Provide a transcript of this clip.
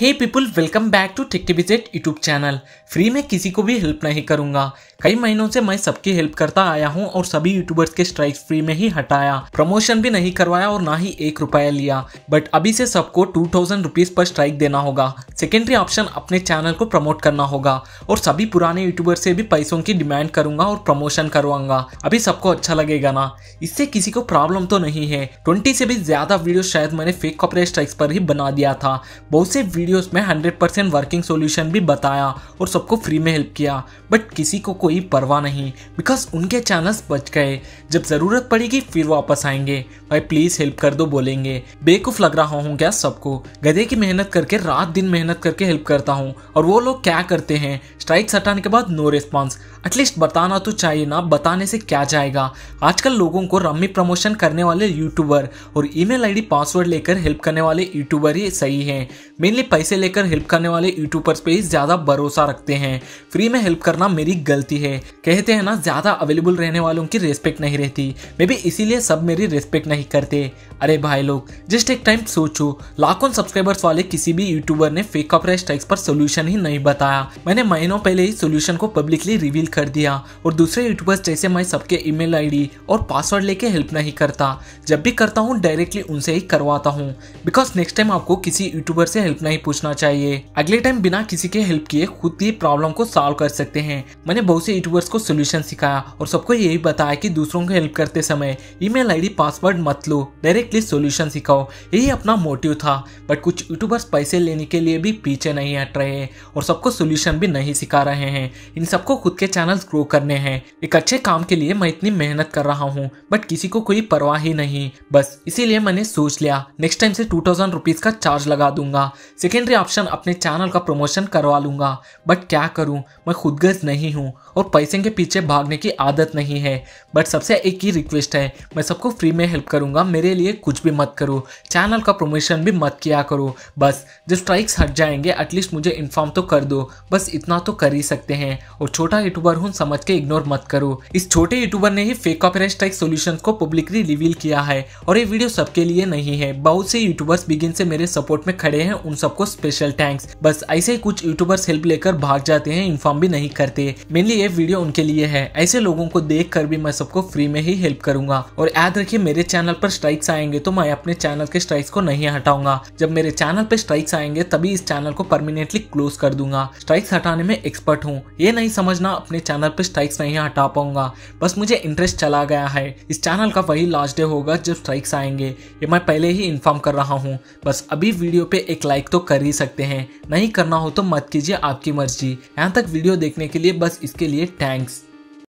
hey people welcome back to visit YouTube channel free में किसी को भी हेल्प नहीं करूंगा कई महीनों से मैं सबकी हेल्प करता आया हूं और सभी यूट्यूबर्स के स्ट्राइक फ्री में ही हटाया प्रमोशन भी नहीं करवाया और ना ही एक रुपया लिया बट अभी से सबको two thousand rupees per strike देना होगा सेकेंडरी ऑप्शन अपने चैनल को प्रमोट करना होगा और सभी पुराने यूट्यूबर से भी पैसों की डिमांड करूंगा और प्रमोशन करवाऊंगा अभी सबको अच्छा लगेगा ना इससे किसी को प्रॉब्लम तो नहीं है ट्वेंटी से भी ज्यादा वीडियो शायद मैंने फेक कॉपरेट स्ट्राइक पर ही बना दिया था बहुत से वीडियोस में 100% परसेंट वर्किंग सोल्यूशन भी बताया और सबको फ्री में हेल्प किया बट किसी को कोई परवाह नहीं बिकॉज उनके चैनल्स बच गए जब ज़रूरत पड़ेगी फिर वापस आएंगे भाई प्लीज़ हेल्प कर दो बोलेंगे बेवकूफ़ लग रहा हूँ क्या सबको गधे की मेहनत करके रात दिन मेहनत करके हेल्प करता हूँ और वो लोग क्या करते हैं स्ट्राइक्स हटाने के बाद नो रिस्पॉन्स एटलीस्ट बताना तो चाहिए ना बताने से क्या जाएगा आजकल लोगों को रम्मी प्रमोशन करने वाले यूट्यूबर और ईमेल आईडी पासवर्ड लेकर हेल्प करने वाले यूट्यूबर ही सही हैं मेनली पैसे लेकर हेल्प करने वाले यूट्यूबर्स पे ही ज़्यादा भरोसा रखते हैं फ्री में हेल्प करना मेरी गलती है कहते हैं ना ज़्यादा अवेलेबल रहने वालों की रेस्पेक्ट नहीं रहती मे भी इसीलिए सब मेरी रेस्पेक्ट नहीं करते अरे भाई लोग जस्ट एक टाइम सोचो लाखों सब्सक्राइबर्स वाले किसी भी यूट्यूबर ने फेक कॉपरेट स्ट्राइक्स पर सोल्यूशन ही नहीं बताया मैंने महीनों दिनों पहले ही सोल्यूशन को पब्लिकली रिवील कर दिया और दूसरे यूट्यूबर्स जैसे मैं सबके ईमेल आईडी और पासवर्ड लेके हेल्प नहीं करता जब भी करता हूँ डायरेक्टली उनसे ही करवाता हूँ बिकॉज नेक्स्ट टाइम आपको किसी यूट्यूबर से हेल्प नहीं पूछना चाहिए अगले टाइम बिना किसी के हेल्प किए खुद ही प्रॉब्लम को सॉल्व कर सकते हैं मैंने बहुत से यूट्यूबर्स को सोल्यूशन सिखाया और सबको यही बताया कि दूसरों को हेल्प करते समय ईमेल आईडी पासवर्ड मत लो डायरेक्टली सोल्यूशन सिखाओ यही अपना मोटिव था बट कुछ यूट्यूबर्स पैसे लेने के लिए भी पीछे नहीं हट रहे और सबको सोल्यूशन भी नहीं सिखा सिखा रहे हैं इन सबको खुद के चैनल ग्रो करने हैं एक अच्छे काम के लिए मैं इतनी मेहनत कर रहा हूँ बट किसी को कोई परवाह ही नहीं बस इसीलिए मैंने सोच लिया नेक्स्ट टाइम से टू थाउजेंड का चार्ज लगा दूंगा सेकेंडरी ऑप्शन अपने चैनल का प्रमोशन करवा लूंगा बट क्या करूँ मैं खुदगर्ज नहीं हूँ और पैसे के पीछे भागने की आदत नहीं है बट सबसे एक ही रिक्वेस्ट है मैं सबको फ्री में हेल्प करूंगा मेरे लिए कुछ भी मत करो चैनल का प्रमोशन भी मत किया करो बस जब स्ट्राइक्स हट जाएंगे एटलीस्ट मुझे इन्फॉर्म तो कर दो बस इतना तो कर ही सकते हैं और छोटा यूट्यूबर हूँ समझ के इग्नोर मत करो इस छोटे यूट्यूबर ने ही फेक ऑपरेट स्ट्राइक सोल्यूशन को पब्लिकली रिवील किया है और ये वीडियो सबके लिए नहीं है बहुत से यूट्यूबर्स बिगिन से मेरे सपोर्ट में खड़े हैं उन सबको स्पेशल थैंक्स बस ऐसे ही कुछ यूट्यूबर्स हेल्प लेकर भाग जाते हैं इन्फॉर्म भी नहीं करते मेनली ये वीडियो उनके लिए है ऐसे लोगों को देख कर भी मैं सबको फ्री में ही हेल्प करूंगा और याद रखिये मेरे चैनल पर स्ट्राइक्स आएंगे तो मैं अपने चैनल के स्ट्राइक्स को नहीं हटाऊंगा जब मेरे चैनल पर स्ट्राइक्स आएंगे तभी इस चैनल को परमानेंटली क्लोज कर दूंगा स्ट्राइक्स हटाने में एक्सपर्ट हूँ ये नहीं समझना अपने चैनल पर स्ट्राइक्स नहीं हटा पाऊंगा बस मुझे इंटरेस्ट चला गया है इस चैनल का वही लास्ट डे होगा जब स्ट्राइक्स आएंगे ये मैं पहले ही इन्फॉर्म कर रहा हूँ बस अभी वीडियो पे एक लाइक तो कर ही सकते हैं नहीं करना हो तो मत कीजिए आपकी मर्जी यहाँ तक वीडियो देखने के लिए बस इसके लिए थैंक्स